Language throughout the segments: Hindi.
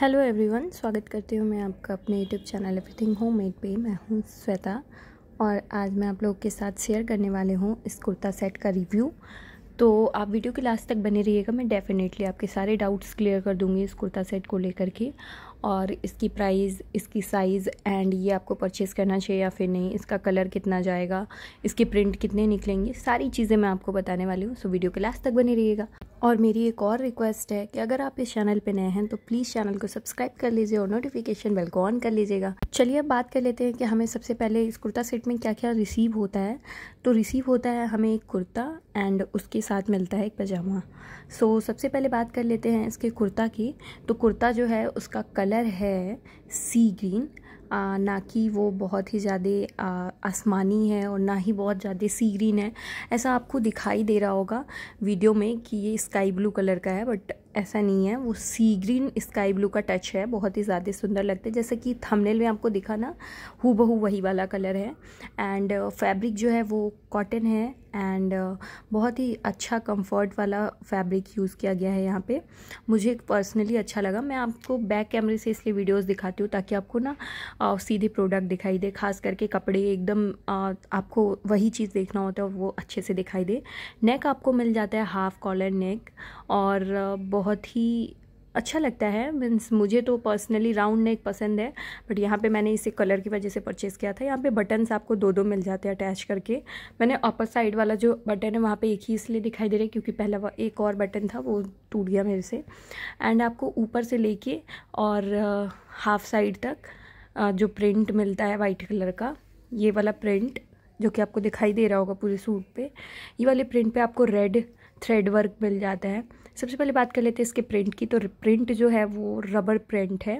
हेलो एवरीवन स्वागत करती हूँ मैं आपका अपने YouTube channel everything home made पे मैं हूँ श्वेता और आज मैं आप लोगों के साथ शेयर करने वाले हूँ इस कुर्ता सेट का रिव्यू तो आप वीडियो के लास्ट तक बने रहिएगा मैं डेफ़िनेटली आपके सारे डाउट्स क्लियर कर दूँगी इस कुर्ता सेट को लेकर के और इसकी प्राइस इसकी साइज़ एंड ये आपको परचेज़ करना चाहिए या फिर नहीं इसका कलर कितना जाएगा इसके प्रिंट कितने निकलेंगे सारी चीज़ें मैं आपको बताने वाली हूँ सो वीडियो के लास्ट तक बने रहिएगा और मेरी एक और रिक्वेस्ट है कि अगर आप इस चैनल पे नए हैं तो प्लीज़ चैनल को सब्सक्राइब कर लीजिए और नोटिफिकेशन बेल को ऑन कर लीजिएगा चलिए अब बात कर लेते हैं कि हमें सबसे पहले इस कुर्ता सेट में क्या क्या रिसीव होता है तो रिसीव होता है हमें एक कुर्ता एंड उसके साथ मिलता है एक पजामा सो so, सबसे पहले बात कर लेते हैं इसके कुर्ता की तो कुर्ता जो है उसका कलर है सी ग्रीन आ, ना कि वो बहुत ही ज़्यादा आसमानी है और ना ही बहुत ज़्यादा सी ग्रीन है ऐसा आपको दिखाई दे रहा होगा वीडियो में कि ये स्काई ब्लू कलर का है बट ऐसा नहीं है वो सी ग्रीन स्काई ब्लू का टच है बहुत ही ज़्यादा सुंदर लगता है जैसे कि थंबनेल में आपको दिखा ना हु बहू वही वाला कलर है एंड फैब्रिक uh, जो है वो कॉटन है एंड uh, बहुत ही अच्छा कंफर्ट वाला फैब्रिक यूज़ किया गया है यहाँ पे मुझे पर्सनली अच्छा लगा मैं आपको बैक कैमरे से इसलिए वीडियोस दिखाती हूँ ताकि आपको ना uh, सीधे प्रोडक्ट दिखाई दे खास करके कपड़े एकदम आपको वही चीज़ देखना होता है वो अच्छे से दिखाई दे नेक आपको मिल जाता है हाफ कॉलर नेक और बहुत बहुत ही अच्छा लगता है मीन्स मुझे तो पर्सनली राउंड नेक पसंद है बट यहाँ पे मैंने इसे कलर की वजह से परचेस किया था यहाँ पे बटन्स आपको दो दो मिल जाते हैं अटैच करके मैंने अपर साइड वाला जो बटन है वहाँ पे एक ही इसलिए दिखाई दे रहा है क्योंकि पहला एक और बटन था वो टूट गया मेरे से एंड आपको ऊपर से लेके और हाफ साइड तक जो प्रिंट मिलता है वाइट कलर का ये वाला प्रिंट जो कि आपको दिखाई दे रहा होगा पूरे सूट पर ये वाले प्रिंट पर आपको रेड थ्रेड वर्क मिल जाता है सबसे पहले बात कर लेते हैं इसके प्रिंट की तो प्रिंट जो है वो रबर प्रिंट है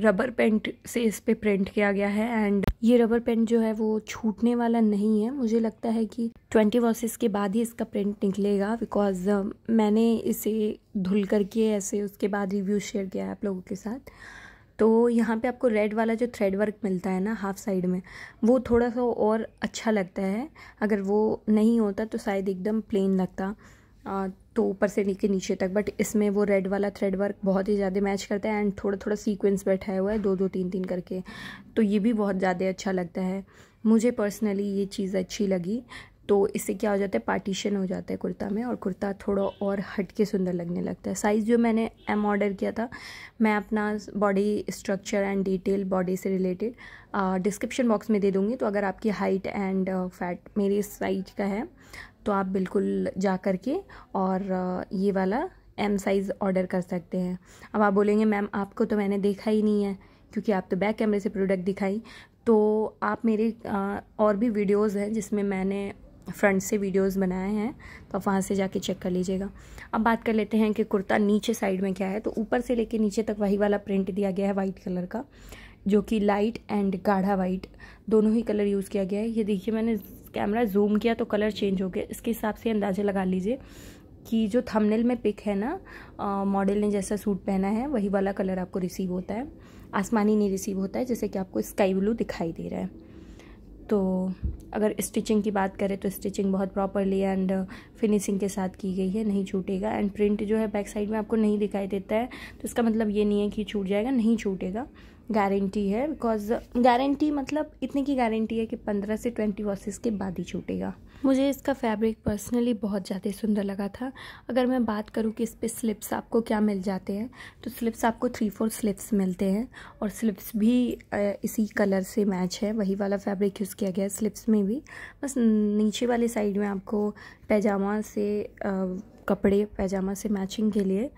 रबर पेंट से इस पर प्रिंट किया गया है एंड ये रबर पेंट जो है वो छूटने वाला नहीं है मुझे लगता है कि ट्वेंटी वॉसेस के बाद ही इसका प्रिंट निकलेगा बिकॉज मैंने इसे धुल करके ऐसे उसके बाद रिव्यू शेयर किया है आप लोगों के साथ तो यहाँ पे आपको रेड वाला जो थ्रेड वर्क मिलता है ना हाफ साइड में वो थोड़ा सा और अच्छा लगता है अगर वो नहीं होता तो शायद एकदम प्लेन लगता तो ऊपर से लेके नीचे तक बट इसमें वो रेड वाला थ्रेड वर्क बहुत ही ज़्यादा मैच करता है एंड थोड़ा थोड़ा सीक्वेंस बैठा हुआ है दो दो तीन तीन करके तो ये भी बहुत ज़्यादा अच्छा लगता है मुझे पर्सनली ये चीज़ अच्छी लगी तो इससे क्या हो जाता है पार्टीशन हो जाता है कुर्ता में और कुर्ता थोड़ा और हट के सुंदर लगने लगता है साइज़ जो मैंने एम ऑर्डर किया था मैं अपना body structure and detail body से रिलेटेड डिस्क्रिप्शन बॉक्स में दे दूँगी तो अगर आपकी हाइट एंड फैट मेरी साइज का है तो आप बिल्कुल जा कर के और ये वाला एम साइज़ ऑर्डर कर सकते हैं अब आप बोलेंगे मैम आपको तो मैंने देखा ही नहीं है क्योंकि आप तो बैक कैमरे से प्रोडक्ट दिखाई तो आप मेरे आ, और भी वीडियोस हैं जिसमें मैंने फ्रंट से वीडियोस बनाए हैं तो आप वहाँ से जाके चेक कर लीजिएगा अब बात कर लेते हैं कि कुर्ता नीचे साइड में क्या है तो ऊपर से लेके नीचे तक वही वाला प्रिंट दिया गया है वाइट कलर का जो कि लाइट एंड गाढ़ा वाइट दोनों ही कलर यूज़ किया गया है ये देखिए मैंने कैमरा जूम किया तो कलर चेंज हो गया इसके हिसाब से अंदाज़ा लगा लीजिए कि जो थंबनेल में पिक है ना मॉडल ने जैसा सूट पहना है वही वाला कलर आपको रिसीव होता है आसमानी नहीं रिसीव होता है जैसे कि आपको स्काई ब्लू दिखाई दे रहा है तो अगर स्टिचिंग की बात करें तो स्टिचिंग बहुत प्रॉपरली एंड फिनिशिंग के साथ की गई है नहीं छूटेगा एंड प्रिंट जो है बैक साइड में आपको नहीं दिखाई देता है तो इसका मतलब ये नहीं है कि छूट जाएगा नहीं छूटेगा गारंटी है बिकॉज गारंटी मतलब इतने की गारंटी है कि पंद्रह से ट्वेंटी वॉसेस के बाद ही छूटेगा मुझे इसका फैब्रिक पर्सनली बहुत ज़्यादा सुंदर लगा था अगर मैं बात करूँ कि इस पर स्लिप्स आपको क्या मिल जाते हैं तो स्लिप्स आपको थ्री फोर स्लिप्स मिलते हैं और स्लिप्स भी इसी कलर से मैच है वही वाला फैब्रिक यूज़ किया गया है स्लिप्स में भी बस नीचे वाली साइड में आपको पैजामा से कपड़े पैजामा से मैचिंग के लिए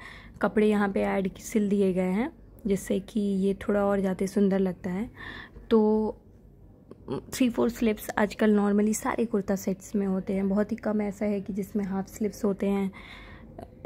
कपड़े यहाँ पर ऐड सिल दिए गए हैं जिससे कि ये थोड़ा और ज़्यादा सुंदर लगता है तो थ्री फोर स्लिप्स आजकल नॉर्मली सारे कुर्ता सेट्स में होते हैं बहुत ही कम ऐसा है कि जिसमें हाफ स्लिप्स होते हैं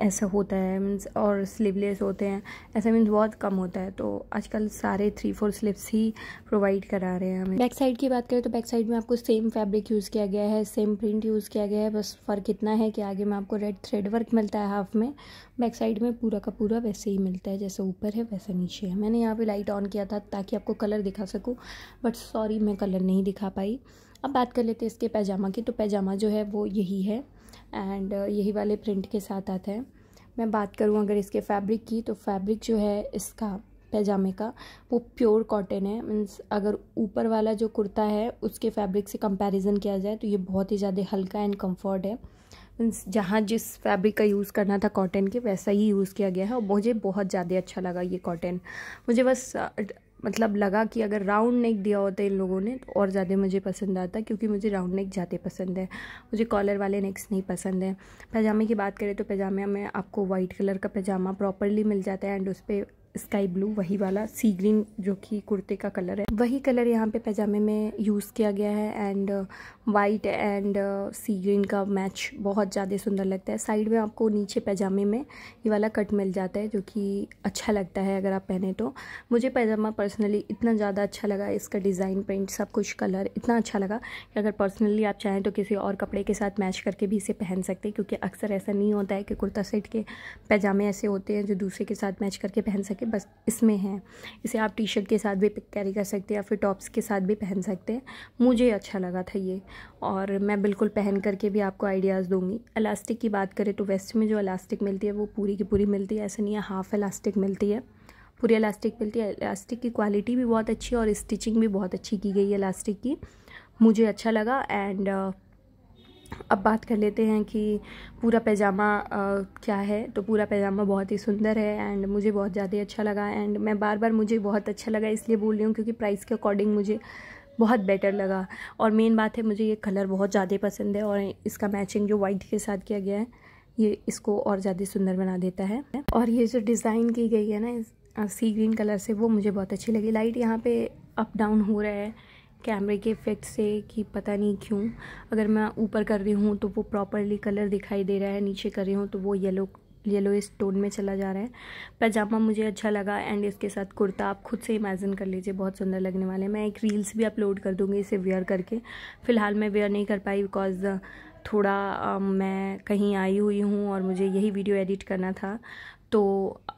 ऐसा होता है मीन्स और स्लीवलेस होते हैं ऐसा मीन्स बहुत कम होता है तो आजकल सारे थ्री फोर स्लीव्स ही प्रोवाइड करा रहे हैं हमें बैक साइड की बात करें तो बैक साइड में आपको सेम फैब्रिक यूज़ किया गया है सेम प्रिंट यूज़ किया गया है बस फ़र्क इतना है कि आगे में आपको रेड थ्रेड वर्क मिलता है हाफ में बैक साइड में पूरा का पूरा वैसे ही मिलता है जैसे ऊपर है वैसे नीचे है मैंने यहाँ पर लाइट ऑन किया था ताकि आपको कलर दिखा सकूँ बट सॉरी मैं कलर नहीं दिखा पाई अब बात कर लेते हैं इसके पैजामा की तो पैजामा जो है वो यही है एंड uh, यही वाले प्रिंट के साथ आते हैं मैं बात करूँ अगर इसके फैब्रिक की तो फैब्रिक जो है इसका पैजामे का वो प्योर कॉटन है मीन्स अगर ऊपर वाला जो कुर्ता है उसके फैब्रिक से कंपैरिजन किया जाए तो ये बहुत ही ज़्यादा हल्का एंड कंफर्ट है मीन्स जहाँ जिस फैब्रिक का यूज़ करना था कॉटन के वैसा ही यूज़ किया गया है और मुझे बहुत ज़्यादा अच्छा लगा ये कॉटन मुझे बस मतलब लगा कि अगर राउंड नेक दिया होता इन लोगों ने तो और ज़्यादा मुझे पसंद आता क्योंकि मुझे राउंड नेक ज़्यादा पसंद है मुझे कॉलर वाले नेक्स नहीं पसंद है पैजामे की बात करें तो पैजामे में आपको वाइट कलर का पैजामा प्रॉपरली मिल जाता है एंड उस पर स्काई ब्लू वही वाला सी ग्रीन जो कि कुर्ते का कलर है वही कलर यहाँ पे पैजामे में यूज़ किया गया है and white and sea green का मैच बहुत ज़्यादा सुंदर लगता है साइड में आपको नीचे पैजामे में ये वाला कट मिल जाता है जो कि अच्छा लगता है अगर आप पहने तो मुझे पैजामा पर्सनली इतना ज़्यादा अच्छा लगा इसका डिज़ाइन प्रिंट सब कुछ कलर इतना अच्छा लगा कि अगर पर्सनली आप चाहें तो किसी और कपड़े के साथ मैच करके भी इसे पहन सकते हैं क्योंकि अक्सर ऐसा नहीं होता है कि कुर्ता सेट के पैजामे ऐसे होते हैं जो दूसरे के साथ मैच करके पहन सके के बस इसमें है इसे आप टी शर्ट के साथ भी पिक कैरी कर सकते हैं या फिर टॉप्स के साथ भी पहन सकते हैं मुझे अच्छा लगा था ये और मैं बिल्कुल पहन करके भी आपको आइडियाज़ दूंगी इलास्टिक की बात करें तो वेस्ट में जो इलास्टिक मिलती है वो पूरी की पूरी मिलती है ऐसा नहीं है हाफ़ इलास्टिक मिलती है पूरी इलास्टिक मिलती है इलास्टिक की क्वालिटी भी बहुत अच्छी है और स्टिचिंग भी बहुत अच्छी की गई है इलास्टिक की मुझे अच्छा लगा एंड अब बात कर लेते हैं कि पूरा पैजामा क्या है तो पूरा पैजामा बहुत ही सुंदर है एंड मुझे बहुत ज़्यादा अच्छा लगा एंड मैं बार बार मुझे बहुत अच्छा लगा इसलिए बोल रही हूँ क्योंकि प्राइस के अकॉर्डिंग मुझे बहुत बेटर लगा और मेन बात है मुझे ये कलर बहुत ज़्यादा पसंद है और इसका मैचिंग जो वाइट के साथ किया गया है ये इसको और ज़्यादा सुंदर बना देता है और ये जो डिज़ाइन की गई है ना सी ग्रीन कलर से वो मुझे बहुत अच्छी लगी लाइट यहाँ पे अप डाउन हो रहा है कैमरे के इफ़ेक्ट से कि पता नहीं क्यों अगर मैं ऊपर कर रही हूँ तो वो प्रॉपरली कलर दिखाई दे रहा है नीचे कर रही हूँ तो वो येलो येलो इस टोन में चला जा रहा है पैजामा मुझे अच्छा लगा एंड इसके साथ कुर्ता आप खुद से इमेजिन कर लीजिए बहुत सुंदर लगने वाले हैं मैं एक रील्स भी अपलोड कर दूँगी इसे वेयर करके फ़िलहाल मैं वेयर नहीं कर पाई बिकॉज़ थोड़ा आ, मैं कहीं आई हुई हूँ और मुझे यही वीडियो एडिट करना था तो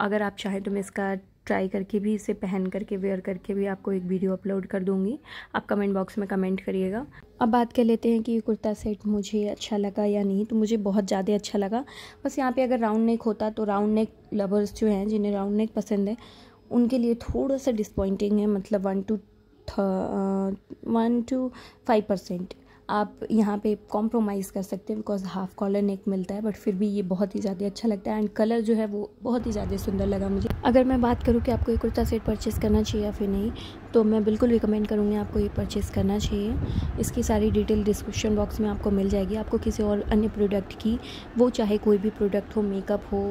अगर आप चाहें तो मैं इसका ट्राई करके भी इसे पहन करके वेयर करके भी आपको एक वीडियो अपलोड कर दूँगी आप कमेंट बॉक्स में कमेंट करिएगा अब बात कर लेते हैं कि ये कुर्ता सेट मुझे अच्छा लगा या नहीं तो मुझे बहुत ज़्यादा अच्छा लगा बस यहाँ पे अगर राउंड नेक होता तो राउंड नेक लवर्स जो हैं जिन्हें राउंड नेक पसंद है उनके लिए थोड़ा सा डिसपॉइंटिंग है मतलब one two one two five percent आप यहाँ पे कॉम्प्रोमाइज़ कर सकते हैं बिकॉज हाफ़ कॉलर नेक मिलता है बट फिर भी ये बहुत ही ज़्यादा अच्छा लगता है एंड कलर जो है वो बहुत ही ज़्यादा सुंदर लगा मुझे अगर मैं बात करूँ कि आपको ये कुर्ता सेट परचेस करना चाहिए या फिर नहीं तो मैं बिल्कुल रिकमेंड करूँगी आपको ये परचेज़ करना चाहिए इसकी सारी डिटेल डिस्क्रिप्शन बॉक्स में आपको मिल जाएगी आपको किसी और अन्य प्रोडक्ट की वो चाहे कोई भी प्रोडक्ट हो मेकअप हो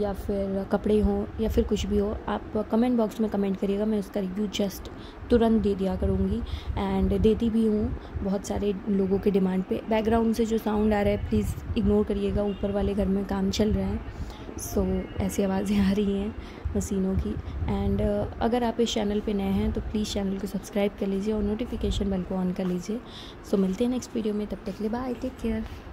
या फिर कपड़े हो या फिर कुछ भी हो आप कमेंट बॉक्स में कमेंट करिएगा मैं उसका रिव्यू जस्ट तुरंत दे दिया करूँगी एंड देती भी हूँ बहुत सारे लोगों के डिमांड पर बैकग्राउंड से जो साउंड आ रहा है प्लीज़ इग्नोर करिएगा ऊपर वाले घर में काम चल रहा है सो so, ऐसी आवाज़ें आ रही हैं मशीनों की एंड uh, अगर आप इस चैनल पे नए हैं तो प्लीज़ चैनल को सब्सक्राइब कर लीजिए और नोटिफिकेशन बेल को ऑन कर लीजिए सो so, मिलते हैं नेक्स्ट वीडियो में तब तक ले बाय टेक केयर